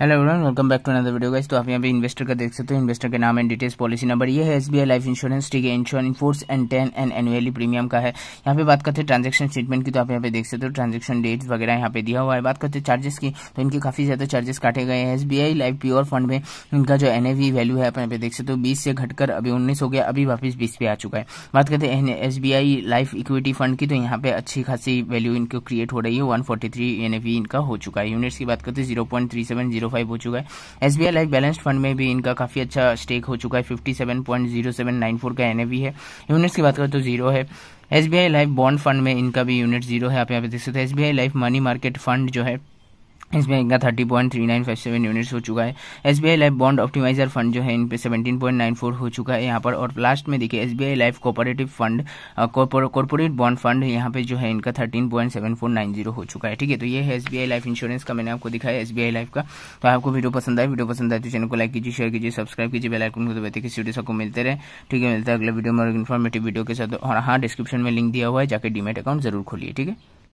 hello everyone welcome back to another video guys तो आप यहाँ पे इन्वेस्टर का देख सकते हो इन्वेस्टर के नाम एंड डिटेल्स पॉलिसी नंबर ये है एसबीआई लाइफ इंश्योरेंस ठीक है insurance force and ten and annually premium का है यहाँ पे बात करते हैं ट्रांजेक्शन स्टेटमेंट की तो आप यहाँ पे देख सकते हो ट्रांजेक्शन डेट्स वगैरह यहाँ पे दिया हुआ है बात करते हैं चार्जेस की तो इनके काफी ज्यादा चार्जेस काटे गए हैं एसबीआई लाइफ प्योर फंड में इनका जो एन वैल्यू है आप यहाँ पे देख सकते हो बीस से घटकर अभी उन्नीस हो गया अभी वापस बीस पे आ चुका है बात करते हैं एस लाइफ इक्विटी फंड की तो यहाँ पे अच्छी खासी वैल्यू इनको क्रिएट हो रही है वन फोर्टी इनका हो चुका है यूनिट्स की बात करते हैं zero point three seven zero zero five हो चुका है S B I life balanced fund में भी इनका काफ़ी अच्छा स्टेक हो चुका है fifty seven point zero seven nine four का एन है यूनिट्स की बात करें तो जीरो है S B I life bond fund में इनका भी यूनिट जीरो है आप यहाँ पे देख सकते हैं S B I life money market fund जो है इसमें इनका thirty point three nine five seven units हो चुका है S B I life bond optimizer fund जो है इन पे सेवेंटीन पॉइंट नाइन फोर हो चुका है यहाँ पर और लास्ट में देखिए S B I life cooperative fund corporate bond fund यहाँ पे जो है इनका thirteen point seven four nine zero हो चुका है ठीक है तो ये है S B I life insurance का मैंने आपको दिखाया एस बी आई लाइफ का तो आपको वीडियो पसंद आए वीडियो पसंद आए तो चैनल को लाइक कीजिए शेयर कीजिए सब्सक्राइब कीजिए बेल आइकन को तो बताइए किसी वीडियो सबको मिलते रहे ठीक है मिलता है अगले वीडियो में और इन्फॉर्मेटिव वीडियो के साथ और हाँ डिस्क्रिप्शन में लिंक दिया हुआ है जाकर डीमेट अकाउंट जरूर खोलिए ठीक है